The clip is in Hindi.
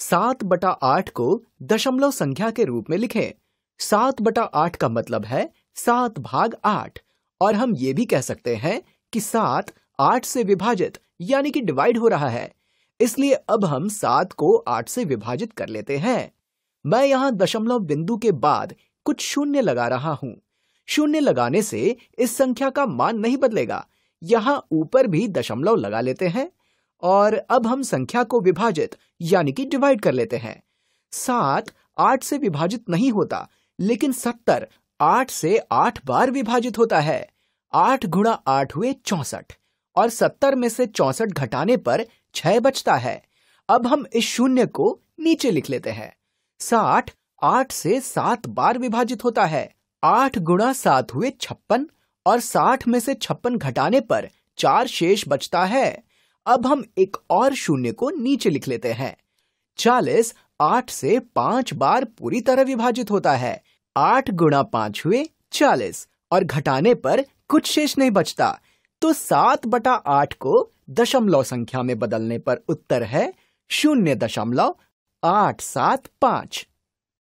सात बटा आठ को दशमलव संख्या के रूप में लिखें सात बटा आठ का मतलब है सात भाग आठ और हम ये भी कह सकते हैं कि सात आठ से विभाजित यानी कि डिवाइड हो रहा है इसलिए अब हम सात को आठ से विभाजित कर लेते हैं मैं यहां दशमलव बिंदु के बाद कुछ शून्य लगा रहा हूं शून्य लगाने से इस संख्या का मान नहीं बदलेगा यहां ऊपर भी दशमलव लगा लेते हैं और अब हम संख्या को विभाजित यानी कि डिवाइड कर लेते हैं सात आठ से विभाजित नहीं होता लेकिन सत्तर आठ से आठ बार विभाजित होता है आठ गुणा आठ हुए चौसठ और सत्तर में से चौसठ घटाने पर छह बचता है अब हम इस शून्य को नीचे लिख लेते हैं साठ आठ से सात बार विभाजित होता है आठ गुणा सात हुए छप्पन और साठ में से छप्पन घटाने पर चार शेष बचता है अब हम एक और शून्य को नीचे लिख लेते हैं चालीस आठ से पांच बार पूरी तरह विभाजित होता है आठ गुणा पांच हुए चालीस और घटाने पर कुछ शेष नहीं बचता तो सात बटा आठ को दशमलव संख्या में बदलने पर उत्तर है शून्य दशमलव आठ सात पांच